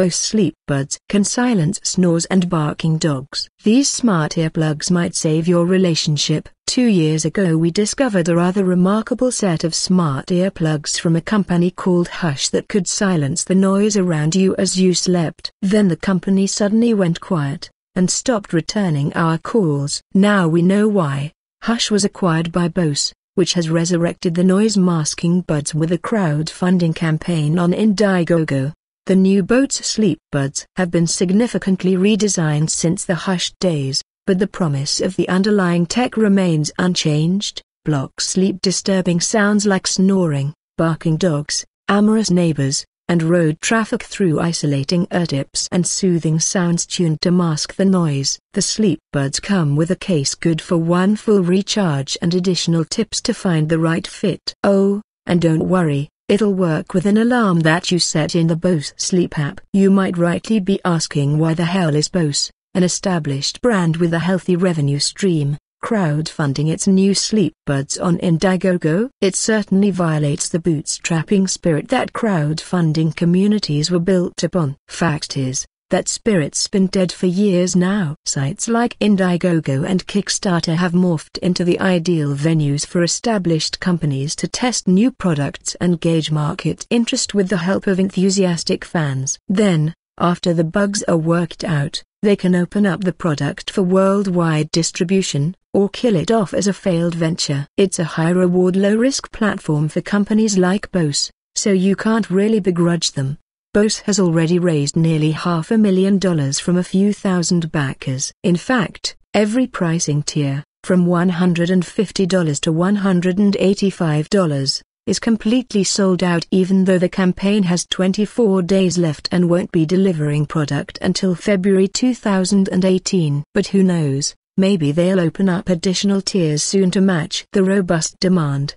both sleep buds can silence snores and barking dogs. These smart earplugs might save your relationship. Two years ago we discovered a rather remarkable set of smart earplugs from a company called Hush that could silence the noise around you as you slept. Then the company suddenly went quiet, and stopped returning our calls. Now we know why. Hush was acquired by Bose which has resurrected the noise masking buds with a crowdfunding campaign on Indiegogo. The new boat's sleep buds have been significantly redesigned since the hushed days, but the promise of the underlying tech remains unchanged. Block sleep disturbing sounds like snoring, barking dogs, amorous neighbors, and road traffic through isolating tips and soothing sounds tuned to mask the noise. The sleep buds come with a case good for one full recharge and additional tips to find the right fit. Oh, and don't worry, It'll work with an alarm that you set in the Bose Sleep app. You might rightly be asking why the hell is Bose, an established brand with a healthy revenue stream, crowdfunding its new sleep buds on Indiegogo? It certainly violates the bootstrapping spirit that crowdfunding communities were built upon. Fact is, that spirit's been dead for years now. Sites like Indiegogo and Kickstarter have morphed into the ideal venues for established companies to test new products and gauge market interest with the help of enthusiastic fans. Then, after the bugs are worked out, they can open up the product for worldwide distribution, or kill it off as a failed venture. It's a high reward, low risk platform for companies like Bose, so you can't really begrudge them. Bose has already raised nearly half a million dollars from a few thousand backers. In fact, every pricing tier, from $150 to $185, is completely sold out even though the campaign has 24 days left and won't be delivering product until February 2018. But who knows, maybe they'll open up additional tiers soon to match the robust demand.